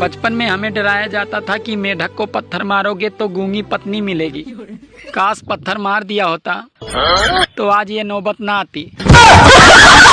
बचपन में हमें डराया जाता था कि मेढक को पत्थर मारोगे तो गूंगी पत्नी मिलेगी काश पत्थर मार दिया होता तो आज ये नौबत ना आती